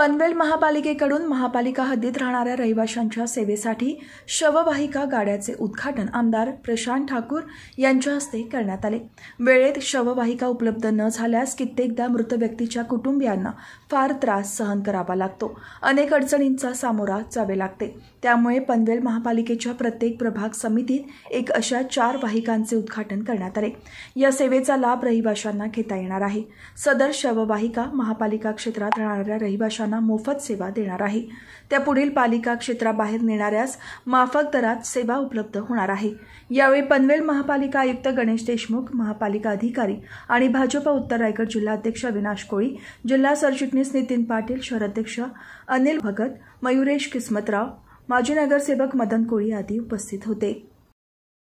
पनवेल महापालिकेकडून महापालिका हद्दीत राहणाऱ्या रहिवाशांच्या सेवेसाठी शववाहिका गाड्याचे उद्घाटन आमदार प्रशांत ठाकूर यांच्या हस्ते करण्यात आले वेळेत शववाहिका उपलब्ध न झाल्यास कित्येकदा मृत व्यक्तीच्या कुटुंबियांना फार त्रास सहन करावा लागतो अनेक अडचणींचा सामोरा जावे लागते त्यामुळे पनवेल महापालिकेच्या प्रत्येक प्रभाग समितीत एक अशा चार वाहिकांचे उद्घाटन करण्यात आले या सेवेचा लाभ रहिवाशांना घेता येणार आहे सदर शववाहिका महापालिका क्षेत्रात राहणाऱ्या रहिवाशांना मोफत सेवा देणार आहे त्या पुढील पालिका क्षेत्राबाहेर नेणाऱ्यास माफक दरात सेवा उपलब्ध होणार आहे यावेळी पनवेल महापालिका आयुक्त गणेश देशमुख महापालिका अधिकारी आणि भाजपा उत्तर रायगड जिल्हा अध्यक्ष अविनाश कोळी जिल्हा सरचिटणीस नितीन पाटील शहराध्यक्ष अनिल भगत मयुरेश किस्मतराव माजी नगरसेवक मदन कोळी आदी उपस्थित होते